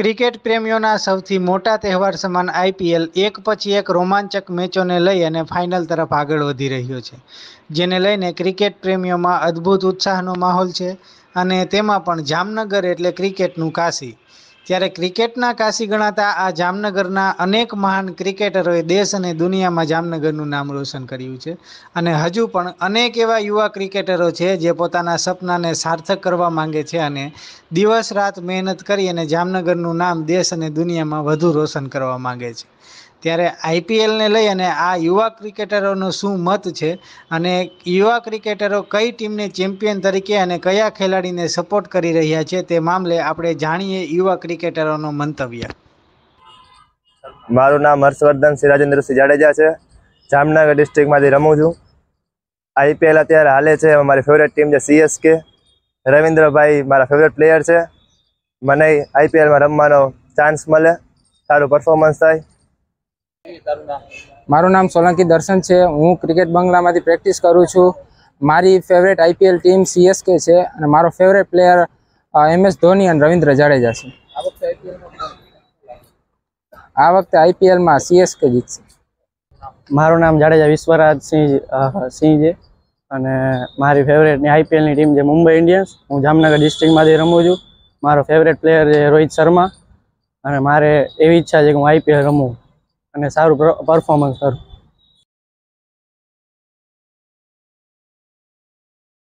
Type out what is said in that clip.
cricket પ્રેમીઓના સૌથી મોટા તહેવાર સમાન આઈપીએલ એક પછી એક રોમાંચક મેચોને લઈ અને ફાઇનલ તરફ આગળ વધી રહ્યો છે જેને લઈને ક્રિકેટ પ્રેમીઓમાં અદ્ભુત ઉત્સાહનો માહોલ છે અને તેમાં પણ જામનગર એટલે ક્રિકેટનું કાશી ત્યારે ક્રિકેટના કાશી ગણાતા આ જામનગરના અનેક મહાન ક્રિકેટરોએ દેશ અને દુનિયામાં જામનગરનું નામ રોશન કર્યું છે અને હજુ પણ અનેક એવા યુવા ક્રિકેટરો છે જે પોતાના સપનાને સાર્થક કરવા માંગે છે અને દિવસ રાત મહેનત કરી અને જામનગરનું નામ દેશ અને દુનિયામાં વધુ રોશન કરવા માંગે છે ત્યારે આઈપીએલને લઈ અને આ યુવા ક્રિકેટરોનો શું મત છે અને યુવા ક્રિકેટરો કઈ ટીમને ચેમ્પિયન તરીકે અને કયા ખેલાડીને સપોર્ટ કરી રહ્યા છે તે મામલે આપણે જાણીએ યુવા ક્રિકેટરોનો મંતવ્ય મારું નામ હર્ષવર્ધન સિરાજેન્દ્રસિંહ જાડેજા છે જામનગર ડિસ્ટ્રિક્ટમાંથી રમું છું આઈપીએલ અત્યારે હાલે છે મારી ફેવરેટ ટીમ છે સીએસકે રવિન્દ્રભાઈ મારા ફેવરેટ પ્લેયર છે મને આઈપીએલમાં રમવાનો ચાન્સ મળે સારું પરફોર્મન્સ થાય મારું નામ સોલંકી દર્શન છે હું ક્રિકેટ બંગલામાંથી પ્રેક્ટિસ કરું છું મારી ફેવરેટ આઈપીએલ ટીમ સીએસકે છે અને મારો ફેવરેટ પ્લેયર એમએસ ધોની અને રવિન્દ્ર જાડેજા છે આ વખતે આઈપીએલમાં સીએસકે જીતશે મારું નામ જાડેજા વિશ્વરાજ સિંહ સિંહ છે અને મારી ફેવરેટની આઈપીએલની ટીમ છે મુંબઈ ઇન્ડિયન્સ હું જામનગર ડિસ્ટ્રિક્ટમાંથી રમું છું મારો ફેવરેટ પ્લેયર છે રોહિત શર્મા અને મારે એવી ઈચ્છા છે કે હું આઈપીએલ રમું અને સારું પરફોર્મન્સ સારું